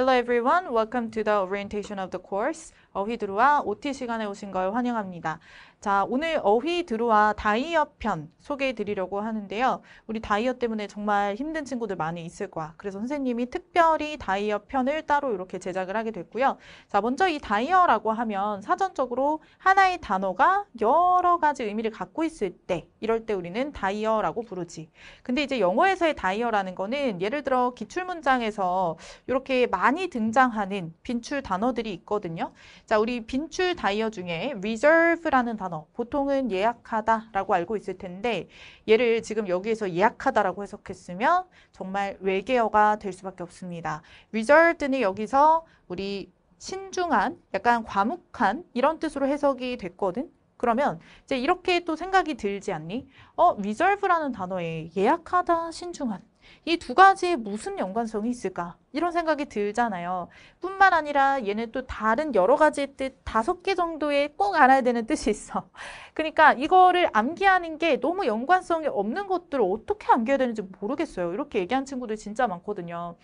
Hello everyone, welcome to the orientation of the course. 어휘드루와 OT 시간에 오신 걸 환영합니다. 자, 오늘 어휘드루와 다이어 편 소개해 드리려고 하는데요. 우리 다이어 때문에 정말 힘든 친구들 많이 있을 거야. 그래서 선생님이 특별히 다이어 편을 따로 이렇게 제작을 하게 됐고요. 자, 먼저 이 다이어라고 하면 사전적으로 하나의 단어가 여러 가지 의미를 갖고 있을 때 이럴 때 우리는 다이어라고 부르지. 근데 이제 영어에서의 다이어라는 거는 예를 들어 기출 문장에서 이렇게 많이 등장하는 빈출 단어들이 있거든요. 자, 우리 빈출 다이어 중에 reserve라는 단어, 보통은 예약하다라고 알고 있을 텐데 얘를 지금 여기에서 예약하다라고 해석했으면 정말 외계어가 될 수밖에 없습니다. reserved는 여기서 우리 신중한, 약간 과묵한 이런 뜻으로 해석이 됐거든. 그러면 이제 이렇게 또 생각이 들지 않니? 어, reserve라는 단어에 예약하다, 신중한 이두 가지에 무슨 연관성이 있을까? 이런 생각이 들잖아요. 뿐만 아니라 얘는 또 다른 여러 가지 뜻 다섯 개 정도의 꼭 알아야 되는 뜻이 있어. 그러니까 이거를 암기하는 게 너무 연관성이 없는 것들을 어떻게 암기해야 되는지 모르겠어요. 이렇게 얘기한 친구들 진짜 많거든요.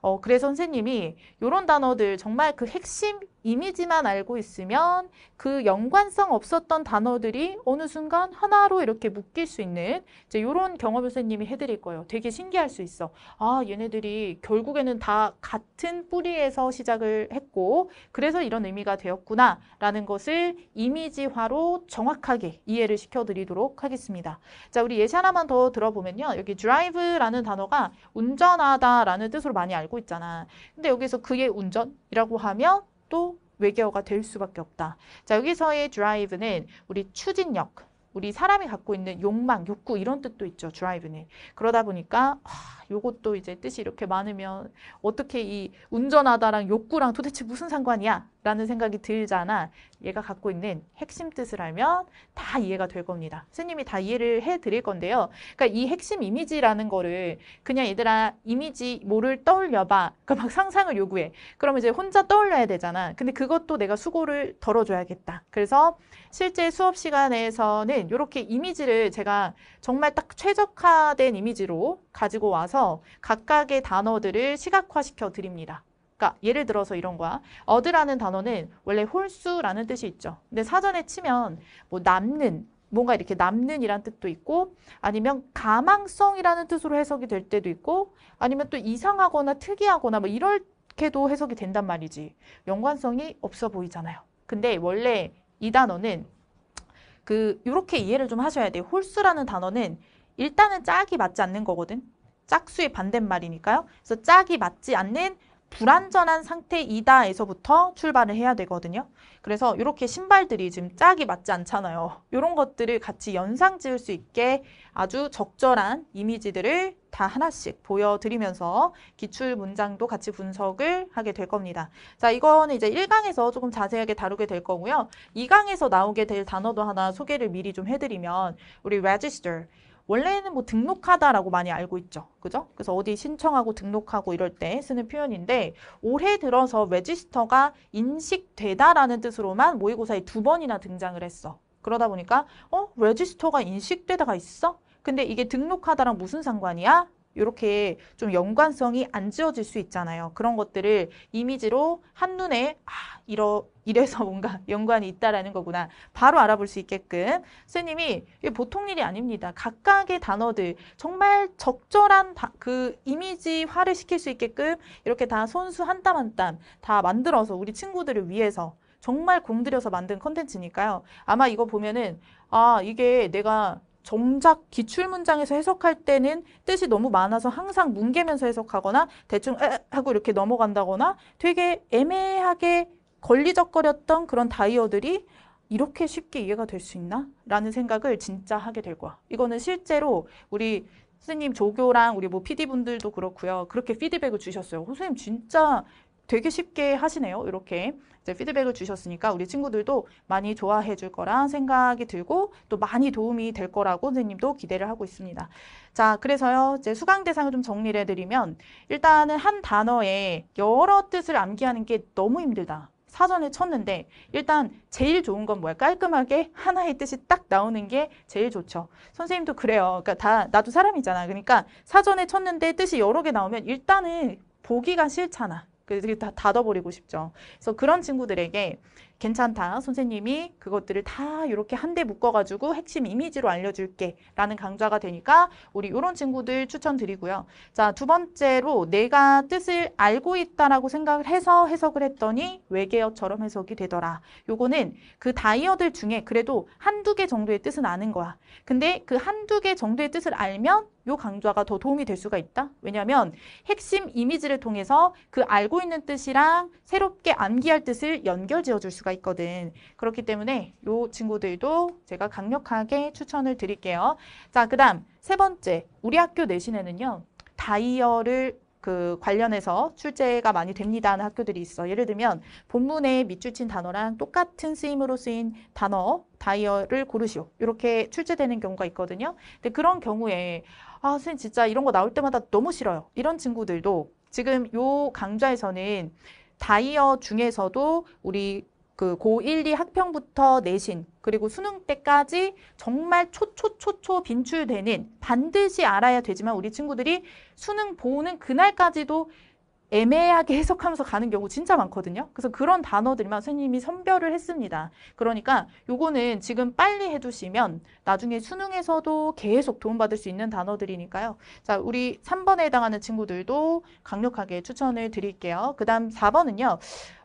어, 그래서 선생님이 이런 단어들 정말 그 핵심 이미지만 알고 있으면 그 연관성 없었던 단어들이 어느 순간 하나로 이렇게 묶일 수 있는 이제 이런 경험을 선생님이 해드릴 거예요. 되게 신기할 수 있어. 아 얘네들이 결국에는 다 같은 뿌리에서 시작을 했고 그래서 이런 의미가 되었구나 라는 것을 이미지화로 정확하게 이해를 시켜드리도록 하겠습니다. 자 우리 예시 하나만 더 들어보면요. 여기 drive라는 단어가 운전하다 라는 뜻으로 많이 알고 있잖아. 근데 여기서 그의 운전이라고 하면 또 외계어가 될 수밖에 없다. 자, 여기서의 drive는 우리 추진력, 우리 사람이 갖고 있는 욕망, 욕구 이런 뜻도 있죠. 드라이브는. 그러다 보니까 하, 아, 요것도 이제 뜻이 이렇게 많으면 어떻게 이 운전하다랑 욕구랑 도대체 무슨 상관이야? 라는 생각이 들잖아. 얘가 갖고 있는 핵심 뜻을 알면 다 이해가 될 겁니다. 선생님이다 이해를 해 드릴 건데요. 그러니까 이 핵심 이미지라는 거를 그냥 얘들아 이미지 뭐를 떠올려 봐. 그러니까 막 상상을 요구해. 그러면 이제 혼자 떠올려야 되잖아. 근데 그것도 내가 수고를 덜어줘야겠다. 그래서 실제 수업 시간에서는 어쨌든 이렇게 이미지를 제가 정말 딱 최적화된 이미지로 가지고 와서 각각의 단어들을 시각화시켜 드립니다. 그러니까 예를 들어서 이런 거야. 어드라는 단어는 원래 홀수라는 뜻이 있죠. 근데 사전에 치면 뭐 남는, 뭔가 이렇게 남는 이란 뜻도 있고 아니면 가망성이라는 뜻으로 해석이 될 때도 있고 아니면 또 이상하거나 특이하거나 뭐 이렇게도 해석이 된단 말이지. 연관성이 없어 보이잖아요. 근데 원래 이 단어는 그 이렇게 이해를 좀 하셔야 돼요. 홀수라는 단어는 일단은 짝이 맞지 않는 거거든. 짝수의 반대말이니까요. 그래서 짝이 맞지 않는 불완전한 상태이다에서부터 출발을 해야 되거든요. 그래서 이렇게 신발들이 지금 짝이 맞지 않잖아요. 이런 것들을 같이 연상 지을 수 있게 아주 적절한 이미지들을 다 하나씩 보여드리면서 기출 문장도 같이 분석을 하게 될 겁니다. 자, 이거는 이제 1강에서 조금 자세하게 다루게 될 거고요. 2강에서 나오게 될 단어도 하나 소개를 미리 좀 해드리면 우리 register 원래는 뭐 등록하다라고 많이 알고 있죠. 그죠? 그래서 어디 신청하고 등록하고 이럴 때 쓰는 표현인데 올해 들어서 레지스터가 인식되다라는 뜻으로만 모의고사에 두 번이나 등장을 했어. 그러다 보니까 어? 레지스터가 인식되다가 있어? 근데 이게 등록하다랑 무슨 상관이야? 이렇게 좀 연관성이 안지워질수 있잖아요. 그런 것들을 이미지로 한눈에 아, 이러, 이래서 뭔가 연관이 있다라는 거구나. 바로 알아볼 수 있게끔 선생님이 이게 보통 일이 아닙니다. 각각의 단어들 정말 적절한 다, 그 이미지화를 시킬 수 있게끔 이렇게 다손수한 땀 한 땀 다 만들어서 우리 친구들을 위해서 정말 공들여서 만든 컨텐츠니까요. 아마 이거 보면은 아 이게 내가 정작 기출 문장에서 해석할 때는 뜻이 너무 많아서 항상 뭉개면서 해석하거나 대충 에 하고 이렇게 넘어간다거나 되게 애매하게 걸리적거렸던 그런 다이어들이 이렇게 쉽게 이해가 될 수 있나? 라는 생각을 진짜 하게 될 거야. 이거는 실제로 우리 선생님 조교랑 우리 뭐 PD분들도 그렇고요. 그렇게 피드백을 주셨어요. 선생님 진짜 되게 쉽게 하시네요. 이렇게 이제 피드백을 주셨으니까 우리 친구들도 많이 좋아해 줄 거란 생각이 들고 또 많이 도움이 될 거라고 선생님도 기대를 하고 있습니다. 자, 그래서요. 이제 수강 대상을 좀 정리를 해드리면 일단은 한 단어에 여러 뜻을 암기하는 게 너무 힘들다. 사전에 쳤는데 일단 제일 좋은 건 뭐야? 깔끔하게 하나의 뜻이 딱 나오는 게 제일 좋죠. 선생님도 그래요. 그러니까 다 나도 사람이잖아. 그러니까 사전에 쳤는데 뜻이 여러 개 나오면 일단은 보기가 싫잖아. 그게 다 닫아버리고 싶죠. 그래서 그런 친구들에게 괜찮다. 선생님이 그것들을 다 이렇게 한데 묶어가지고 핵심 이미지로 알려줄게 라는 강좌가 되니까 우리 이런 친구들 추천드리고요. 자, 두 번째로 내가 뜻을 알고 있다라고 생각을 해서 해석을 했더니 외계어처럼 해석이 되더라. 요거는 그 다이어들 중에 그래도 한두 개 정도의 뜻은 아는 거야. 근데 그 한두 개 정도의 뜻을 알면 요 강좌가 더 도움이 될 수가 있다. 왜냐면 핵심 이미지를 통해서 그 알고 있는 뜻이랑 새롭게 암기할 뜻을 연결 지어줄 수가 있거든. 그렇기 때문에 이 친구들도 제가 강력하게 추천을 드릴게요. 자, 그 다음 세 번째 우리 학교 내신에는요. 다이어를 그 관련해서 출제가 많이 됩니다 하는 학교들이 있어. 예를 들면 본문에 밑줄친 단어랑 똑같은 쓰임으로 쓰인 단어 다이어를 고르시오. 이렇게 출제되는 경우가 있거든요. 근데 그런 경우에 아 선생님 진짜 이런 거 나올 때마다 너무 싫어요. 이런 친구들도 지금 요 강좌에서는 다이어 중에서도 우리 그 고1, 2 학평부터 내신 그리고 수능 때까지 정말 초초초초 빈출되는 반드시 알아야 되지만 우리 친구들이 수능 보는 그날까지도 애매하게 해석하면서 가는 경우 진짜 많거든요. 그래서 그런 단어들만 선생님이 선별을 했습니다. 그러니까 요거는 지금 빨리 해두시면 나중에 수능에서도 계속 도움받을 수 있는 단어들이니까요. 자, 우리 3번에 해당하는 친구들도 강력하게 추천을 드릴게요. 그 다음 4번은요.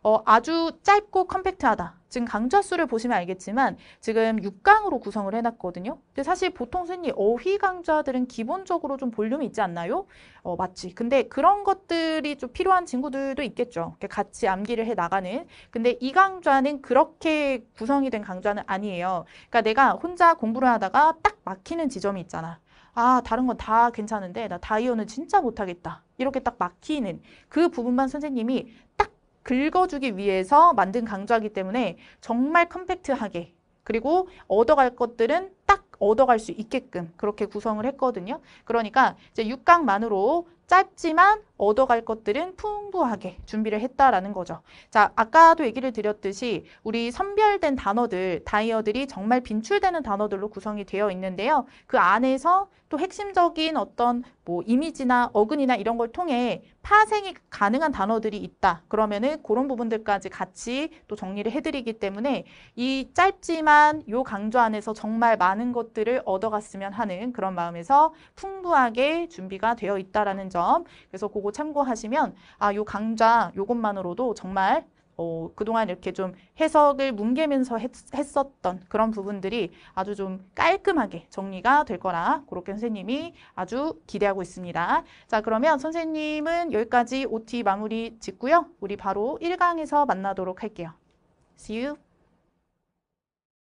어, 아주 짧고 컴팩트하다. 지금 강좌 수를 보시면 알겠지만 지금 6강으로 구성을 해놨거든요. 근데 사실 보통 선생님 어휘 강좌들은 기본적으로 좀 볼륨이 있지 않나요? 어, 맞지. 근데 그런 것들이 좀 필요한 친구들도 있겠죠. 같이 암기를 해 나가는. 근데 이 강좌는 그렇게 구성이 된 강좌는 아니에요. 그러니까 내가 혼자 공부를 하다가 딱 막히는 지점이 있잖아. 아 다른 건 다 괜찮은데 나 다이어는 진짜 못하겠다. 이렇게 딱 막히는 그 부분만 선생님이 딱 긁어주기 위해서 만든 강좌이기 때문에 정말 컴팩트하게 그리고 얻어갈 것들은 딱 얻어갈 수 있게끔 그렇게 구성을 했거든요. 그러니까 이제 육각만으로 짧지만 얻어갈 것들은 풍부하게 준비를 했다라는 거죠. 자, 아까도 얘기를 드렸듯이 우리 선별된 단어들, 다이어들이 정말 빈출되는 단어들로 구성이 되어 있는데요. 그 안에서 또 핵심적인 어떤 뭐 이미지나 어근이나 이런 걸 통해 파생이 가능한 단어들이 있다. 그러면은 그런 부분들까지 같이 또 정리를 해드리기 때문에 이 짧지만 요 강좌 안에서 정말 많은 많은 것들을 얻어갔으면 하는 그런 마음에서 풍부하게 준비가 되어 있다라는 점 그래서 그거 참고하시면 아 요 강좌 요것만으로도 정말 어, 그동안 이렇게 좀 해석을 뭉개면서 했, 었던 그런 부분들이 아주 좀 깔끔하게 정리가 될 거라 그렇게 선생님이 아주 기대하고 있습니다. 자 그러면 선생님은 여기까지 OT 마무리 짓고요. 우리 바로 1강에서 만나도록 할게요. See you!